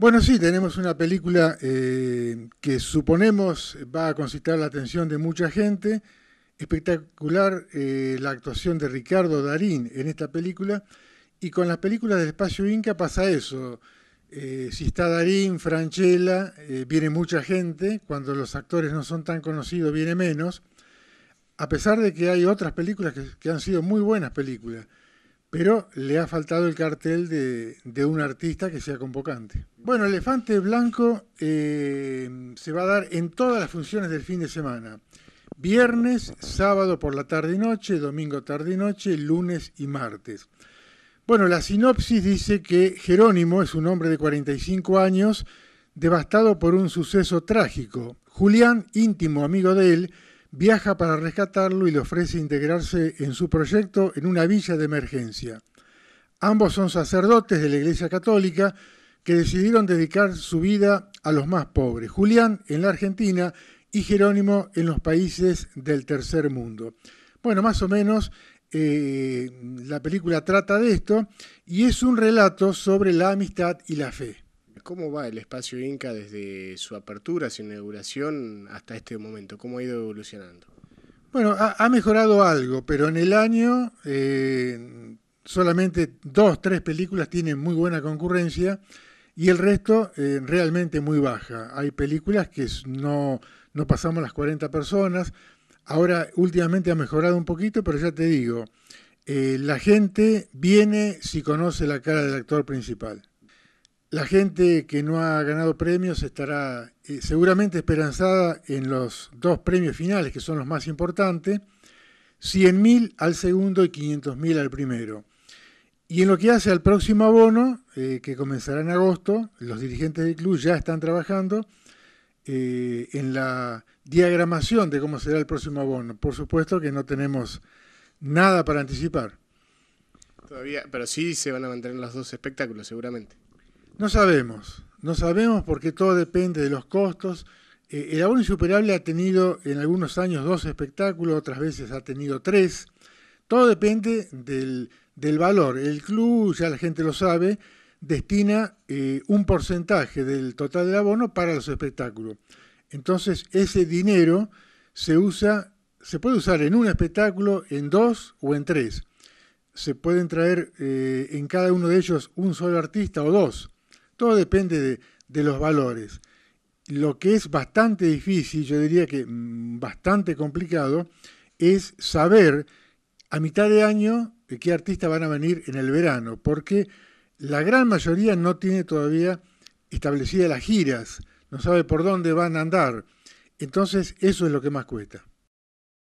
Bueno, sí, tenemos una película eh, que suponemos va a concitar la atención de mucha gente. Espectacular eh, la actuación de Ricardo Darín en esta película. Y con las películas de espacio Inca pasa eso. Eh, si está Darín, Franchella, viene mucha gente. Cuando los actores no son tan conocidos, viene menos. A pesar de que hay otras películas que han sido muy buenas películas pero le ha faltado el cartel de, un artista que sea convocante. Bueno, Elefante Blanco eh, se va a dar en todas las funciones del fin de semana. Viernes, sábado por la tarde y noche, domingo tarde y noche, lunes y martes. Bueno, la sinopsis dice que Jerónimo es un hombre de 45 años devastado por un suceso trágico. Julián, íntimo amigo de él, viaja para rescatarlo y le ofrece integrarse en su proyecto en una villa de emergencia. Ambos son sacerdotes de la Iglesia Católica que decidieron dedicar su vida a los más pobres, Julián en la Argentina y Jerónimo en los países del tercer mundo. Bueno, más o menos eh, la película trata de esto y es un relato sobre la amistad y la fe. ¿Cómo va el espacio Inca desde su apertura, su inauguración hasta este momento? ¿Cómo ha ido evolucionando? Bueno, ha, mejorado algo, pero en el año eh, solamente dos, tres películas tienen muy buena concurrencia y el resto eh, realmente muy baja. Hay películas que no, no pasamos las 40 personas. Ahora últimamente ha mejorado un poquito, pero ya te digo, eh, la gente viene si conoce la cara del actor principal. La gente que no ha ganado premios estará eh, seguramente esperanzada en los dos premios finales, que son los más importantes, 100.000 al segundo y 500.000 al primero. Y en lo que hace al próximo abono, eh, que comenzará en agosto, los dirigentes del club ya están trabajando eh, en la diagramación de cómo será el próximo abono. Por supuesto que no tenemos nada para anticipar. Todavía, pero sí se van a mantener los dos espectáculos, seguramente. No sabemos, no sabemos porque todo depende de los costos. Eh, el abono insuperable ha tenido en algunos años dos espectáculos, otras veces ha tenido tres. Todo depende del, valor. El club, ya la gente lo sabe, destina eh, un porcentaje del total del abono para los espectáculos. Entonces ese dinero se usa, se puede usar en un espectáculo, en dos o en tres. Se pueden traer eh, en cada uno de ellos un solo artista o dos. Todo depende de, los valores. Lo que es bastante difícil, yo diría que mm, bastante complicado, es saber a mitad de año qué artistas van a venir en el verano, porque la gran mayoría no tiene todavía establecidas las giras, no sabe por dónde van a andar. Entonces, eso es lo que más cuesta.